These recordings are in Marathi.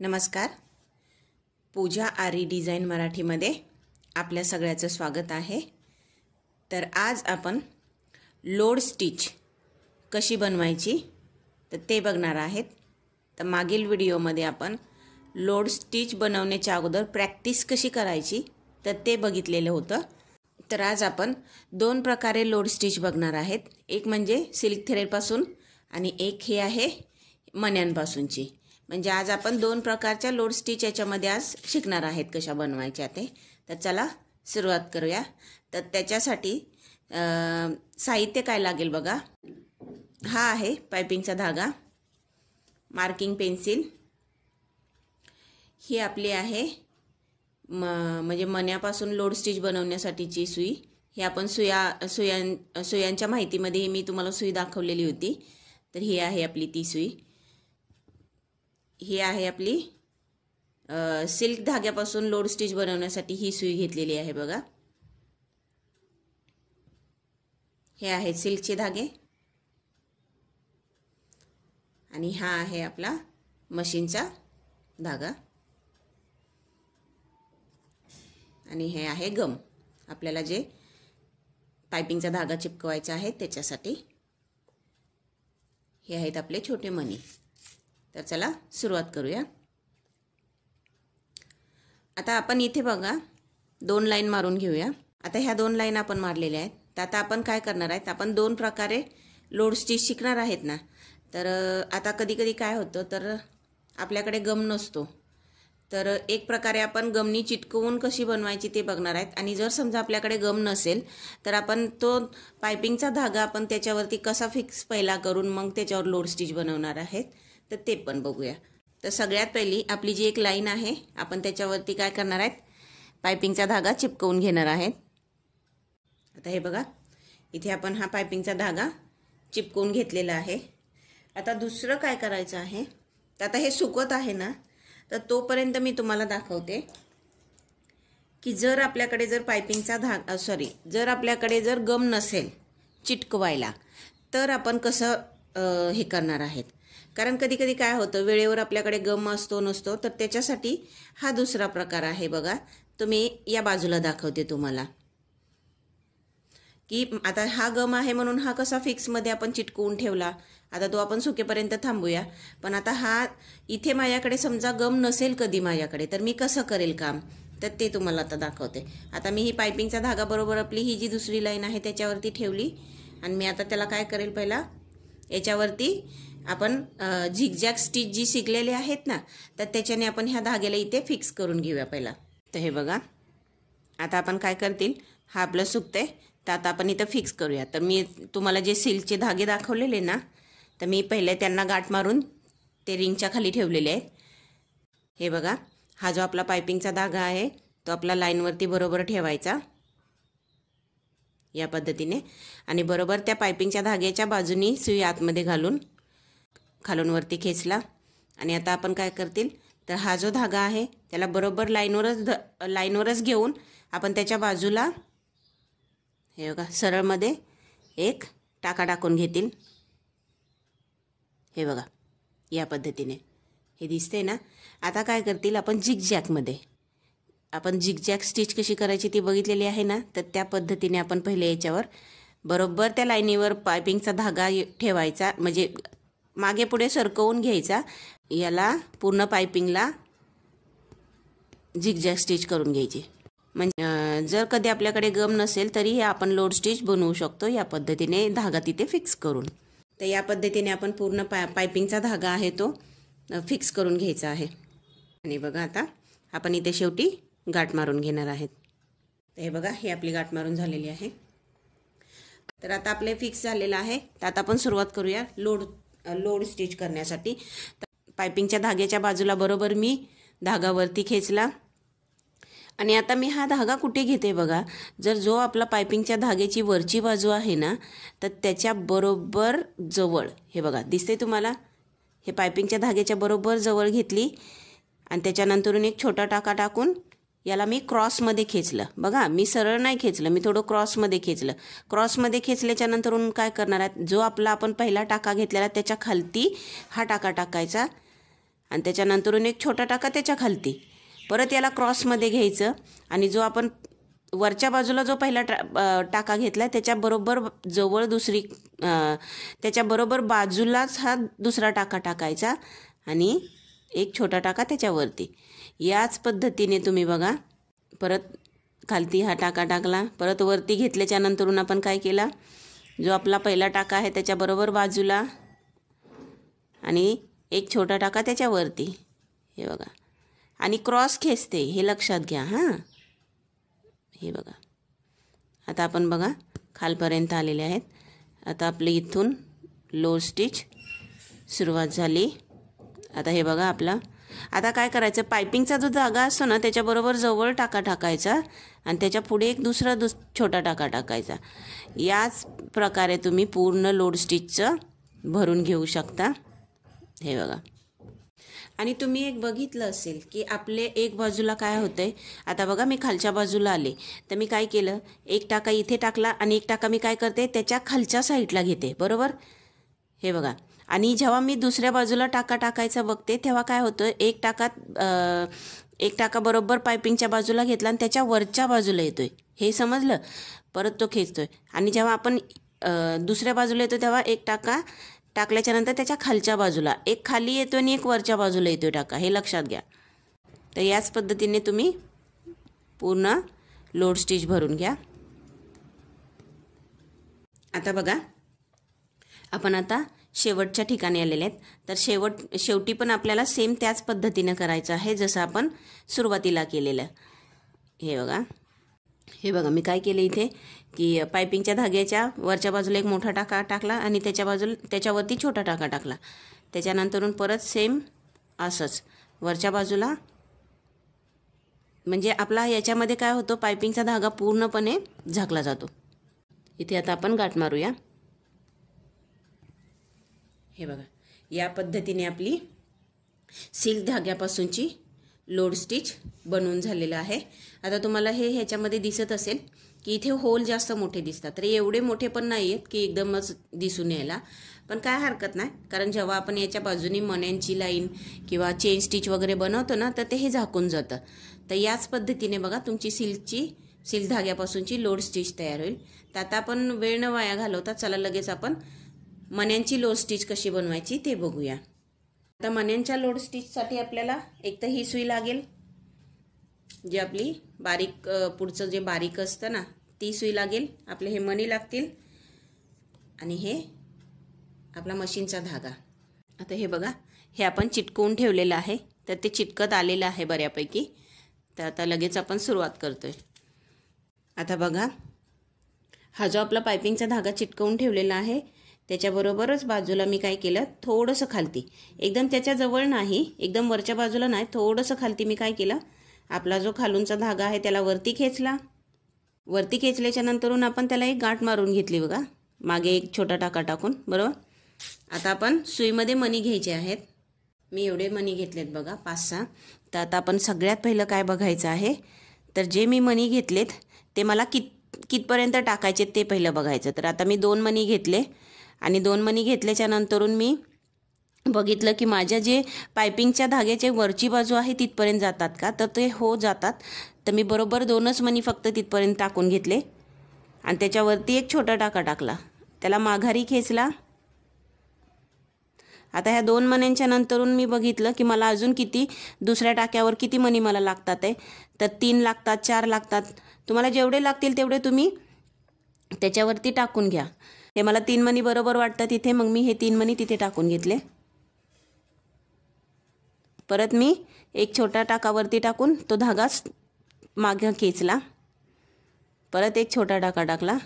नमस्कार पूजा आरी डिझाईन मराठीमध्ये आपल्या सगळ्याचं स्वागत आहे तर आज आपण लोड स्टिच कशी बनवायची तर ते बघणार आहेत तर मागील व्हिडिओमध्ये आपण लोड स्टिच बनवण्याच्या अगोदर प्रॅक्टिस कशी करायची तर ते बघितलेलं होतं तर आज आपण दोन प्रकारे लोड स्टिच बघणार आहेत एक म्हणजे सिल्क थेरेपासून आणि एक हे आहे मन्यांपासूनची म्हणजे आज आपण दोन प्रकारच्या लोड स्टिच याच्यामध्ये आज शिकणार आहेत कशा बनवायच्या ते तर चला सुरुवात करूया तर त्याच्यासाठी साहित्य काय लागेल बघा हा आहे पायपिंगचा धागा मार्किंग पेन्सिल ही आपली आहे म म्हणजे मण्यापासून लोड स्टिच बनवण्यासाठीची सुई ही आपण सुया सुयां सुयांच्या माहितीमध्ये मी तुम्हाला सुई दाखवलेली होती तर ही आहे आपली ती सुई ही आहे आपली सिल्क धाग्यापासून लोड स्टिच बनवण्यासाठी ही सुई घेतलेली आहे बघा हे आहे सिल्कचे धागे आणि हा आहे आपला मशीनचा धागा आणि हे आहे गम आपल्याला जे पायपिंगचा धागा चिपकवायचा आहे त्याच्यासाठी हे आहेत आपले छोटे मणी तर चला सुरुवात करूया आता आपण इथे बघा दोन लाईन मारून घेऊया आता ह्या दोन लाईन आपण मारलेल्या आहेत तर आता आपण काय करणार आहेत आपण दोन प्रकारे लोड स्टिच शिकणार आहेत ना तर आता कधी कधी काय होतं तर आपल्याकडे गम नसतो तर एक प्रकारे आपण गमनी चिटकवून कशी बनवायची ते बघणार आहेत आणि जर समजा आपल्याकडे गम नसेल तर आपण तो पायपिंगचा धागा आपण त्याच्यावरती कसा फिक्स पहिला करून मग त्याच्यावर लोड स्टिच बनवणार आहेत तर ते पण बघूया तर सगळ्यात पहिली आपली जी एक लाईन आहे आपण त्याच्यावरती काय करणार आहेत पायपिंगचा धागा चिपकवून घेणार आहेत आता हे बघा इथे आपण हा पायपिंगचा धागा चिपकवून घेतलेला आहे आता दुसरं काय करायचं आहे तर आता हे सुकत आहे ना तर तोपर्यंत मी तुम्हाला दाखवते की जर आपल्याकडे जर पायपिंगचा धाग सॉरी जर आपल्याकडे जर गम नसेल चिटकवायला तर आपण कसं हे करणार आहेत कारण कधी कधी काय होतं वेळेवर आपल्याकडे गम असतो नसतो तर त्याच्यासाठी हा दुसरा प्रकार आहे बघा तुम्ही या बाजूला दाखवते तुम्हाला की आता हा गम आहे म्हणून हा कसा फिक्समध्ये आपण चिटकवून ठेवला आता तो आपण सुकेपर्यंत थांबूया पण आता हा इथे माझ्याकडे समजा गम नसेल कधी माझ्याकडे तर मी कसं करेल काम तर ते तुम्हाला आता दाखवते आता मी ही पायपिंगचा धागा बरोबर आपली ही जी दुसरी लाईन आहे त्याच्यावरती ठेवली आणि मी आता त्याला काय करेल पहिला याच्यावरती आपण झिगझॅग स्टिच जी शिकलेली आहेत ना तर त्याच्याने आपण ह्या धाग्याला इथे फिक्स करून घेऊया पहिला तर हे बघा आता आपण काय करतील हा आपलं सुकतं आहे तर आता आपण इथं फिक्स करूया तर मी तुम्हाला जे सिल्कचे धागे दाखवलेले ना तर मी पहिले त्यांना गाठ मारून ते रिंगच्या खाली ठेवलेले आहेत हे बघा हा जो आपला पायपिंगचा धागा आहे तो आपला लाईनवरती बरोबर ठेवायचा या पद्धतीने आणि बरोबर त्या पायपिंगच्या धाग्याच्या बाजूनी सुई आतमध्ये घालून खालून वरती खेचला आणि आता आपण काय करतील तर हा जो धागा आहे त्याला बरोबर लाईनवरच ध लाईनवरच घेऊन आपण त्याच्या बाजूला हे बघा सरळमध्ये एक टाका टाकून घेतील हे बघा या पद्धतीने हे दिसते ना आता काय करतील आपण झिकझॅकमध्ये आपण झिकझॅक स्टिच कशी करायची ती बघितलेली आहे ना तर त्या पद्धतीने आपण पहिले याच्यावर बरोबर त्या लाईनीवर पायपिंगचा धागा ठेवायचा म्हणजे मागे पुढे सरकवून घ्यायचा याला पूर्ण पायपिंगला झिगझॅग स्टिच करून घ्यायची म्हणजे जर कधी आपल्याकडे गम नसेल तरी हे आपण लोड स्टिच बनवू शकतो या पद्धतीने धागा तिथे फिक्स करून तर या पद्धतीने आपण पूर्ण पा पायपिंगचा धागा आहे तो फिक्स करून घ्यायचा आहे आणि बघा आता आपण इथे शेवटी गाठ मारून घेणार आहेत तर हे बघा ही आपली गाठ मारून झालेली आहे तर आता आपले फिक्स झालेलं आहे तर आता आपण सुरुवात करूया लोड लोड स्टिच करण्यासाठी पायपिंगच्या धाग्याच्या बाजूला बरोबर मी धागावरती खेचला आणि आता मी हा धागा कुठे घेते बघा जर जो आपला पायपिंगच्या धाग्याची वरची बाजू आहे ना तर त्याच्या बरोबर जवळ हे बघा दिसते तुम्हाला हे पायपिंगच्या धाग्याच्या बरोबर जवळ घेतली आणि त्याच्यानंतरून एक छोटा टाका टाकून याला मी क्रॉसमध्ये खेचलं बघा मी सरळ नाही खेचलं मी थोडं क्रॉसमध्ये खेचलं क्रॉसमध्ये खेचल्याच्यानंतरून काय करणार आहे जो आपला आपण पहिला टाका घेतलेला त्याच्या खालती हा टाका टाकायचा आणि त्याच्यानंतरून एक छोटा टाका त्याच्या खालती परत याला क्रॉसमध्ये घ्यायचं आणि जो आपण वरच्या बाजूला जो पहिला टा टाका घेतला त्याच्याबरोबर जवळ दुसरी त्याच्याबरोबर बाजूलाच हा दुसरा टाका टाकायचा आणि एक छोटा टाका त्याच्यावरती याच पद्धतीने तुम्ही बघा परत खालती हा टाका टाकला परत वरती घेतल्याच्या नंतरून आपण काय केला जो आपला पहिला टाका आहे त्याच्याबरोबर बाजूला आणि एक छोटा टाका त्याच्यावरती हे बघा आणि क्रॉस खेचते हे लक्षात घ्या हां हे बघा आता आपण बघा खालपर्यंत आलेले आहेत आता आपले इथून लो स्टिच सुरुवात झाली आता हे बघा आपला आता काय करायचं पायपिंगचा जो जागा असतो ना त्याच्याबरोबर जवळ टाका टाकायचा आणि त्याच्या पुढे एक दुसरा दुस छोटा टाका टाकायचा याच प्रकारे तुम्ही पूर्ण लोड स्टिचचं भरून घेऊ शकता हे बघा आणि तुम्ही एक बघितलं असेल की आपले एक बाजूला काय आहे आता बघा मी खालच्या बाजूला आले तर मी काय केलं एक टाका इथे टाकला आणि एक टाका मी काय करते त्याच्या खालच्या साईडला घेते बरोबर हे बघा आणि जेव्हा मी दुसऱ्या बाजूला टाका टाकायचा बघते तेव्हा काय होतं एक टाकात एक टाका बरोबर पायपिंगच्या बाजूला घेतला आणि त्याच्या वरच्या बाजूला येतो आहे हे समजलं परत तो खेचतो आहे आणि जेव्हा आपण दुसऱ्या बाजूला येतो तेव्हा एक टाका टाकल्याच्यानंतर त्याच्या खालच्या बाजूला एक खाली येतो आणि एक वरच्या बाजूला येतो टाका हे लक्षात घ्या तर याच पद्धतीने तुम्ही पूर्ण लोड स्टिच भरून घ्या आता बघा आपण आता शेवटच्या ठिकाणी आलेले आहेत तर शेवट शेवटी पण आपल्याला सेम त्याच पद्धतीनं करायचं आहे जसं आपण सुरुवातीला केलेलं हे बघा हे बघा मी काय केलं इथे की पायपिंगच्या धाग्याच्या वरच्या बाजूला एक मोठा टाका टाकला आणि त्याच्या बाजूला त्याच्यावरती छोटा टाका टाकला त्याच्यानंतरून परत सेम असंच वरच्या बाजूला म्हणजे आपला याच्यामध्ये काय होतो पायपिंगचा धागा पूर्णपणे झाकला जातो इथे आता आपण गाठ मारूया हे बघा या पद्धतीने आपली सिल्क धाग्यापासूनची लोड स्टिच बनवून झालेलं आहे आता तुम्हाला हे ह्याच्यामध्ये दिसत असेल की इथे होल जास्त मोठे दिसतात तर एवढे मोठे पण नाही आहेत की एकदमच दिसून यायला पण काय हरकत नाही कारण जेव्हा आपण याच्या बाजूने मण्यांची लाईन किंवा चेन स्टिच वगैरे बनवतो ना तर ते हे झाकून जातं तर याच पद्धतीने बघा तुमची सिल्कची सिल्क धाग्यापासूनची लोड स्टिच तयार होईल तर आता आपण वेळ न वाया घालवता चला लगेच आपण मण्यांची लोड स्टिच कशी बनवायची ते बघूया आता मण्यांच्या लोड स्टिचसाठी आपल्याला एक तर ही सुई लागेल जी आपली बारीक पुढचं जे बारीक असतं ना ती सुई लागेल आपले हे मणी लागतील आणि हे आपला मशीनचा धागा आता हे बघा हे आपण चिटकवून ठेवलेलं आहे तर ते चिटकत आलेलं आहे बऱ्यापैकी तर आता लगेच आपण सुरुवात करतोय आता बघा हा जो आपला पायपिंगचा धागा चिटकवून ठेवलेला आहे त्याच्याबरोबरच बाजूला मी काय केलं थोडंसं खालती एकदम त्याच्याजवळ नाही एकदम वरच्या बाजूला नाही थोडंसं खालती मी काय केलं आपला जो खालूनचा धागा आहे त्याला वरती खेचला वरती खेचल्याच्या नंतरून आपण त्याला एक गाठ मारून घेतली बघा मागे एक छोटा टाका टाकून बरोबर आता आपण सुईमध्ये मणी घ्यायचे आहेत मी एवढे मणी घेतलेत बघा पाच सहा तर आता आपण सगळ्यात पहिलं काय बघायचं आहे तर जे मी मणी घेतलेत ते मला कित कितपर्यंत टाकायचे ते पहिलं बघायचं तर आता मी दोन मनी घेतले आणि दोन मणी घेतल्याच्या नंतरून मी बघितलं की माझ्या जे पायपिंगच्या धाग्याचे वरची बाजू आहे तिथपर्यंत जातात का तर ते हो जातात तर मी बरोबर दोनच मणी फक्त तिथपर्यंत टाकून घेतले आणि त्याच्यावरती एक छोटा टाका टाकला त्याला माघारी खेचला आता ह्या दोन मण्यांच्या नंतरून मी बघितलं की मला अजून किती दुसऱ्या टाक्यावर किती मणी मला लागतात आहे तर तीन लागतात चार लागतात तुम्हाला जेवढे लागतील तेवढे तुम्ही त्याच्यावरती टाकून घ्या हे मला तीन मणी बरोबर वाटतं तिथे मग मी हे तीन मणी तिथे टाकून घेतले परत मी एक छोटा टाकावरती टाकून तो धागाच मागं खेचला परत एक छोटा टाका टाकला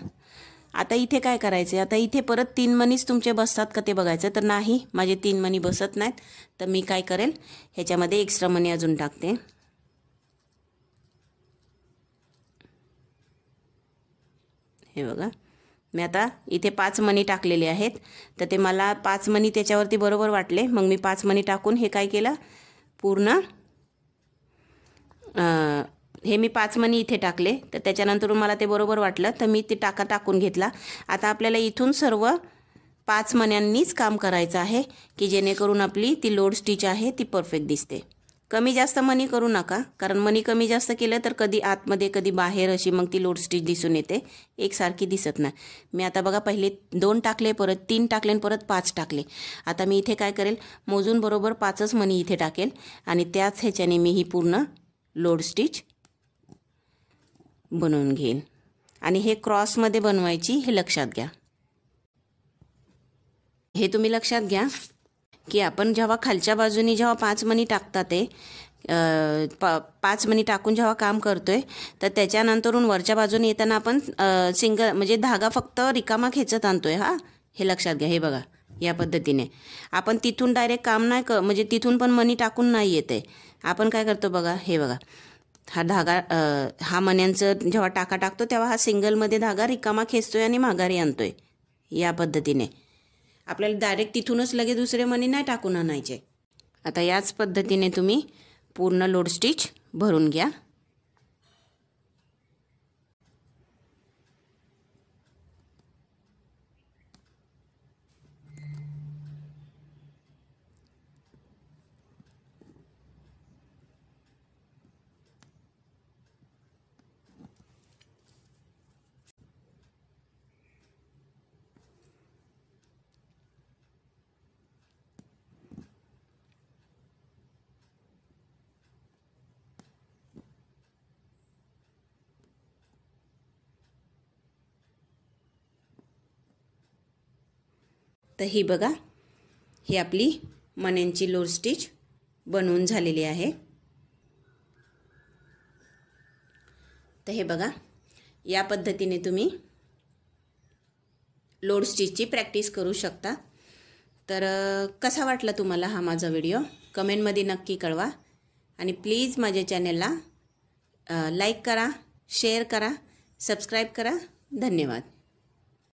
आता इथे काय करायचं आता इथे परत तीन मनीच तुमचे बसतात का ते बघायचं तर नाही माझे तीन मनी बसत नाहीत तर मी काय करेल ह्याच्यामध्ये एक्स्ट्रा मनी अजून टाकते हे बघा मी आता इथे पाच मणी टाकलेले आहेत तर ते मला पाच मणी त्याच्यावरती बरोबर वाटले मग मी पाच मणी टाकून हे काय केलं पूर्ण हे मी पाच मणी इथे टाकले तर त्याच्यानंतर मला ते बरोबर वाटलं तर मी ते टाका टाकून घेतला आता आपल्याला इथून सर्व पाच मण्यांनीच काम करायचं आहे की जेणेकरून आपली ती लोड स्टिच आहे ती परफेक्ट दिसते कमी जास्त मनी करू नका कारण मनी कमी जास्त केलं तर कधी आतमध्ये कधी बाहेर अशी मग ती लोड स्टिच दिसून येते एकसारखी दिसत नाही मी आता बघा पहिले दोन टाकले परत तीन टाकले आणि परत पाच टाकले आता मी इथे काय करेल मोजून बरोबर पाचच मनी इथे टाकेल आणि त्याच ह्याच्याने मी ही पूर्ण लोड स्टिच बनवून घेईन आणि हे क्रॉसमध्ये बनवायची हे लक्षात घ्या हे तुम्ही लक्षात घ्या की आपण जेव्हा खालच्या बाजूनी जेव्हा पाच मणी टाकतात ते पा पाच मणी टाकून जेव्हा काम करतो आहे तर त्याच्यानंतरून वरच्या बाजूने येताना आपण सिंगल म्हणजे धागा फक्त रिकामा खेचत आणतो आहे हां हे लक्षात घ्या हे बघा या पद्धतीने आपण तिथून डायरेक्ट काम नाही क म्हणजे तिथून पण मनी टाकून नाही येते आपण काय करतो बघा हे बघा हा धागा हा मण्यांचं जेव्हा टाका टाकतो तेव्हा हा सिंगलमध्ये धागा रिकामा आहे आणि माघारी आणतोय या पद्धतीने आपल्याला डायरेक्ट तिथूनच लगे दुसरे मणी नाही टाकून आणायचे आता याच पद्धतीने तुम्ही पूर्ण लोड स्टिच भरून घ्या तर ही बघा ही आपली मण्यांची लोर स्टिच बनवून झालेली आहे तर हे बघा या पद्धतीने तुम्ही लोड स्टिचची प्रॅक्टिस करू शकता तर कसा वाटला तुम्हाला हा माझा व्हिडिओ कमेंटमध्ये नक्की कळवा आणि प्लीज माझ्या चॅनेलला लाईक करा शेअर करा सबस्क्राईब करा धन्यवाद